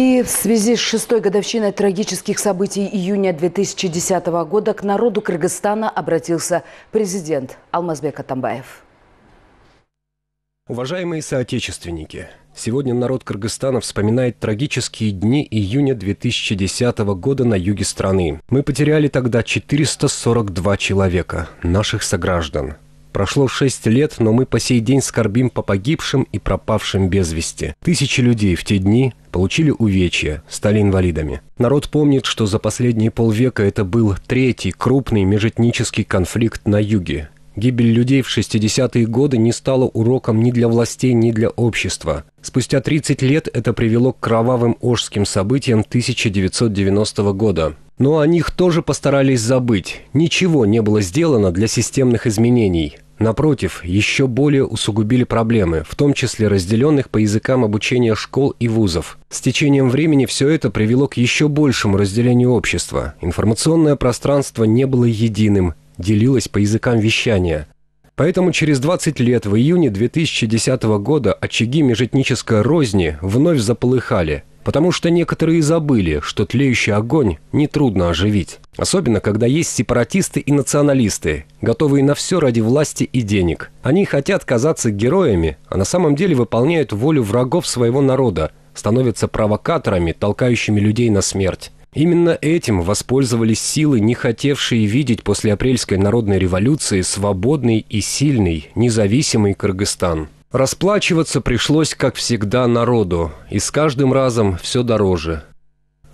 И в связи с шестой годовщиной трагических событий июня 2010 года к народу Кыргызстана обратился президент Алмазбек Атамбаев. Уважаемые соотечественники, сегодня народ Кыргызстана вспоминает трагические дни июня 2010 года на юге страны. Мы потеряли тогда 442 человека, наших сограждан. Прошло шесть лет, но мы по сей день скорбим по погибшим и пропавшим без вести. Тысячи людей в те дни получили увечья, стали инвалидами. Народ помнит, что за последние полвека это был третий крупный межэтнический конфликт на юге. Гибель людей в 60-е годы не стала уроком ни для властей, ни для общества. Спустя 30 лет это привело к кровавым ожским событиям 1990 года – но о них тоже постарались забыть. Ничего не было сделано для системных изменений. Напротив, еще более усугубили проблемы, в том числе разделенных по языкам обучения школ и вузов. С течением времени все это привело к еще большему разделению общества. Информационное пространство не было единым, делилось по языкам вещания. Поэтому через 20 лет, в июне 2010 года, очаги межэтнической розни вновь заполыхали – потому что некоторые забыли, что тлеющий огонь нетрудно оживить. Особенно, когда есть сепаратисты и националисты, готовые на все ради власти и денег. Они хотят казаться героями, а на самом деле выполняют волю врагов своего народа, становятся провокаторами, толкающими людей на смерть. Именно этим воспользовались силы, не хотевшие видеть после апрельской народной революции свободный и сильный, независимый Кыргызстан. Расплачиваться пришлось, как всегда, народу, и с каждым разом все дороже.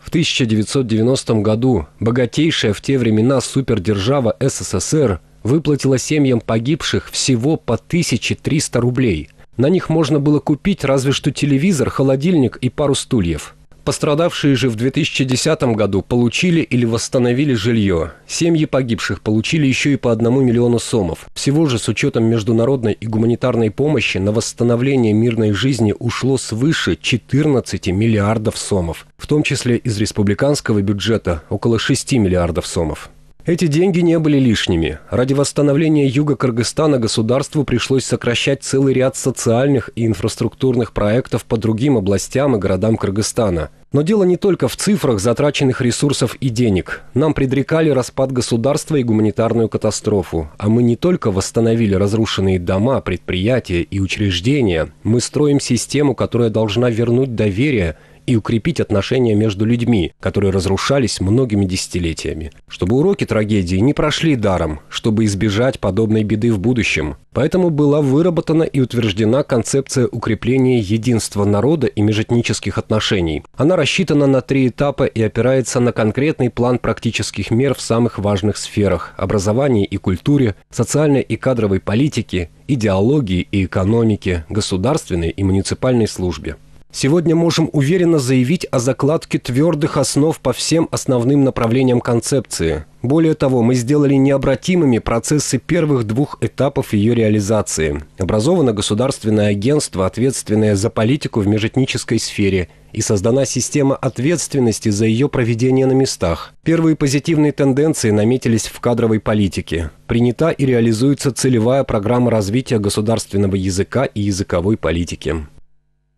В 1990 году богатейшая в те времена супердержава СССР выплатила семьям погибших всего по 1300 рублей. На них можно было купить разве что телевизор, холодильник и пару стульев. Пострадавшие же в 2010 году получили или восстановили жилье. Семьи погибших получили еще и по одному миллиону сомов. Всего же с учетом международной и гуманитарной помощи на восстановление мирной жизни ушло свыше 14 миллиардов сомов, в том числе из республиканского бюджета около 6 миллиардов сомов. Эти деньги не были лишними. Ради восстановления юга Кыргызстана государству пришлось сокращать целый ряд социальных и инфраструктурных проектов по другим областям и городам Кыргызстана. Но дело не только в цифрах затраченных ресурсов и денег. Нам предрекали распад государства и гуманитарную катастрофу. А мы не только восстановили разрушенные дома, предприятия и учреждения, мы строим систему, которая должна вернуть доверие – и укрепить отношения между людьми, которые разрушались многими десятилетиями. Чтобы уроки трагедии не прошли даром, чтобы избежать подобной беды в будущем. Поэтому была выработана и утверждена концепция укрепления единства народа и межэтнических отношений. Она рассчитана на три этапа и опирается на конкретный план практических мер в самых важных сферах – образовании и культуре, социальной и кадровой политике, идеологии и экономике, государственной и муниципальной службе. Сегодня можем уверенно заявить о закладке твердых основ по всем основным направлениям концепции. Более того, мы сделали необратимыми процессы первых двух этапов ее реализации. Образовано государственное агентство, ответственное за политику в межэтнической сфере, и создана система ответственности за ее проведение на местах. Первые позитивные тенденции наметились в кадровой политике. Принята и реализуется целевая программа развития государственного языка и языковой политики.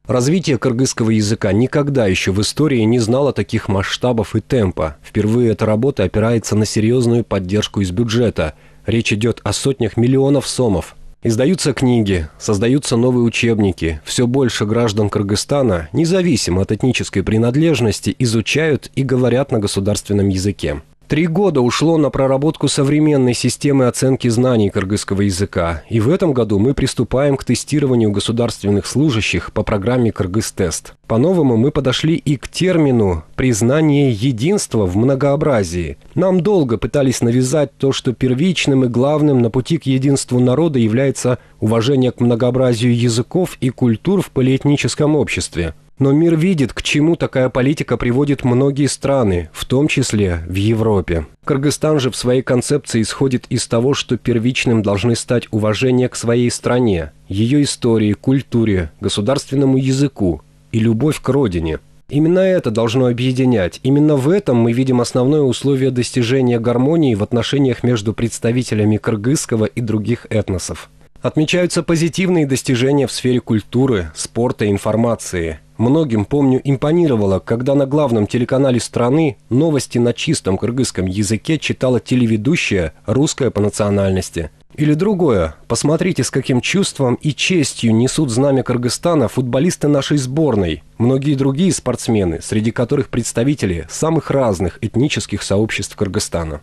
Развитие кыргызского языка никогда еще в истории не знало таких масштабов и темпа. Впервые эта работа опирается на серьезную поддержку из бюджета. Речь идет о сотнях миллионов сомов. Издаются книги, создаются новые учебники. Все больше граждан Кыргызстана, независимо от этнической принадлежности, изучают и говорят на государственном языке. Три года ушло на проработку современной системы оценки знаний кыргызского языка, и в этом году мы приступаем к тестированию государственных служащих по программе «Кыргыз-тест». По-новому мы подошли и к термину «признание единства в многообразии». Нам долго пытались навязать то, что первичным и главным на пути к единству народа является уважение к многообразию языков и культур в полиэтническом обществе. Но мир видит, к чему такая политика приводит многие страны, в том числе в Европе. Кыргызстан же в своей концепции исходит из того, что первичным должны стать уважение к своей стране, ее истории, культуре, государственному языку, и любовь к родине. Именно это должно объединять. Именно в этом мы видим основное условие достижения гармонии в отношениях между представителями кыргызского и других этносов. Отмечаются позитивные достижения в сфере культуры, спорта и информации. Многим, помню, импонировало, когда на главном телеканале страны новости на чистом кыргызском языке читала телеведущая, русская по национальности – или другое. Посмотрите, с каким чувством и честью несут знамя Кыргызстана футболисты нашей сборной, многие другие спортсмены, среди которых представители самых разных этнических сообществ Кыргызстана.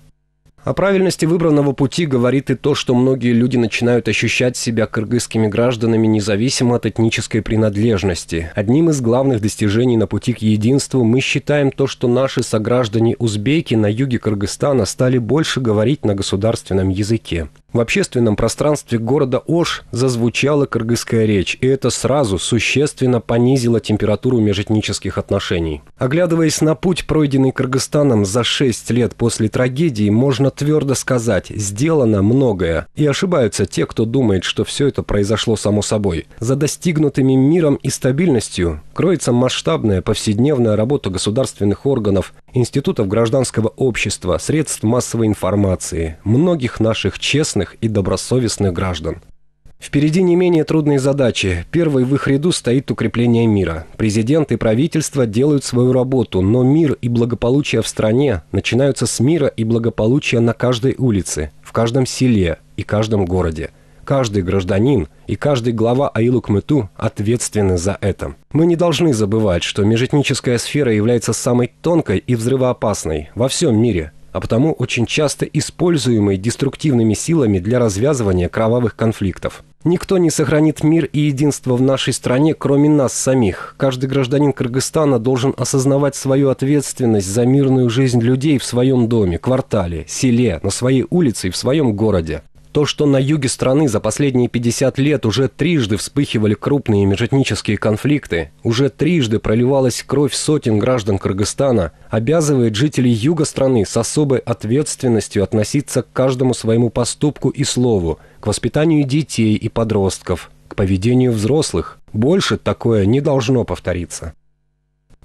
О правильности выбранного пути говорит и то, что многие люди начинают ощущать себя кыргызскими гражданами независимо от этнической принадлежности. Одним из главных достижений на пути к единству мы считаем то, что наши сограждане-узбеки на юге Кыргызстана стали больше говорить на государственном языке. В общественном пространстве города Ош зазвучала кыргызская речь, и это сразу существенно понизило температуру межэтнических отношений. Оглядываясь на путь, пройденный Кыргызстаном за 6 лет после трагедии, можно твердо сказать, сделано многое. И ошибаются те, кто думает, что все это произошло само собой. За достигнутыми миром и стабильностью кроется масштабная повседневная работа государственных органов, институтов гражданского общества, средств массовой информации, многих наших честных ответственных и добросовестных граждан. Впереди не менее трудные задачи. Первой в их ряду стоит укрепление мира. Президент и правительство делают свою работу, но мир и благополучие в стране начинаются с мира и благополучия на каждой улице, в каждом селе и каждом городе. Каждый гражданин и каждый глава Аилу ответственны за это. Мы не должны забывать, что межэтническая сфера является самой тонкой и взрывоопасной во всем мире – а потому очень часто используемый деструктивными силами для развязывания кровавых конфликтов. Никто не сохранит мир и единство в нашей стране, кроме нас самих. Каждый гражданин Кыргызстана должен осознавать свою ответственность за мирную жизнь людей в своем доме, квартале, селе, на своей улице и в своем городе. То, что на юге страны за последние 50 лет уже трижды вспыхивали крупные межэтнические конфликты, уже трижды проливалась кровь сотен граждан Кыргызстана, обязывает жителей юга страны с особой ответственностью относиться к каждому своему поступку и слову, к воспитанию детей и подростков, к поведению взрослых. Больше такое не должно повториться.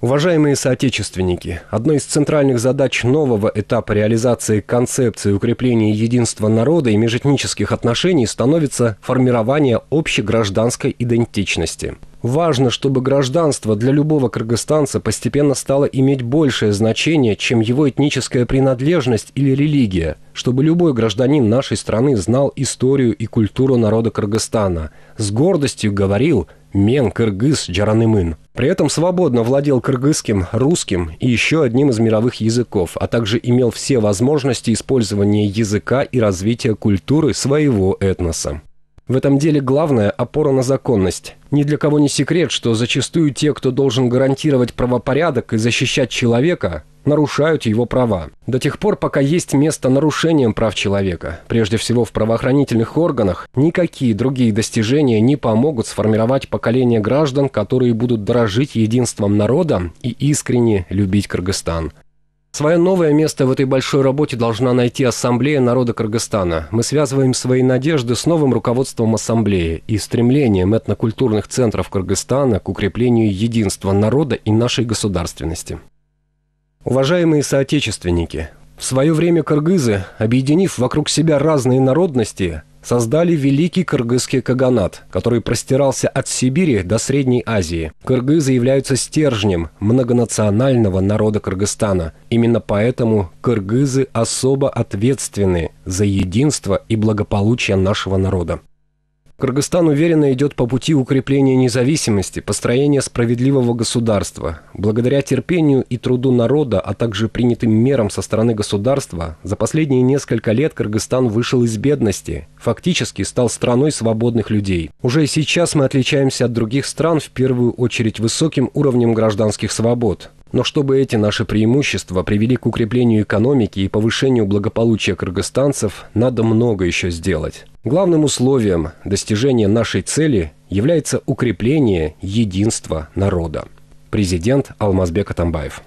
Уважаемые соотечественники, одной из центральных задач нового этапа реализации концепции укрепления единства народа и межэтнических отношений становится формирование общегражданской идентичности. Важно, чтобы гражданство для любого кыргызстанца постепенно стало иметь большее значение, чем его этническая принадлежность или религия, чтобы любой гражданин нашей страны знал историю и культуру народа Кыргызстана, с гордостью говорил – мен, кыргыз, джаранымын. При этом свободно владел кыргызским, русским и еще одним из мировых языков, а также имел все возможности использования языка и развития культуры своего этноса. В этом деле главное – опора на законность. Ни для кого не секрет, что зачастую те, кто должен гарантировать правопорядок и защищать человека, нарушают его права. До тех пор, пока есть место нарушениям прав человека, прежде всего в правоохранительных органах, никакие другие достижения не помогут сформировать поколение граждан, которые будут дорожить единством народа и искренне любить Кыргызстан. Свое новое место в этой большой работе должна найти Ассамблея народа Кыргызстана. Мы связываем свои надежды с новым руководством Ассамблеи и стремлением этнокультурных центров Кыргызстана к укреплению единства народа и нашей государственности. Уважаемые соотечественники, в свое время кыргызы, объединив вокруг себя разные народности, создали Великий Кыргызский Каганат, который простирался от Сибири до Средней Азии. Кыргызы являются стержнем многонационального народа Кыргызстана. Именно поэтому кыргызы особо ответственны за единство и благополучие нашего народа. Кыргызстан уверенно идет по пути укрепления независимости, построения справедливого государства. Благодаря терпению и труду народа, а также принятым мерам со стороны государства, за последние несколько лет Кыргызстан вышел из бедности, фактически стал страной свободных людей. Уже сейчас мы отличаемся от других стран в первую очередь высоким уровнем гражданских свобод. Но чтобы эти наши преимущества привели к укреплению экономики и повышению благополучия кыргызстанцев, надо много еще сделать. Главным условием достижения нашей цели является укрепление единства народа. Президент Алмазбек Атамбаев.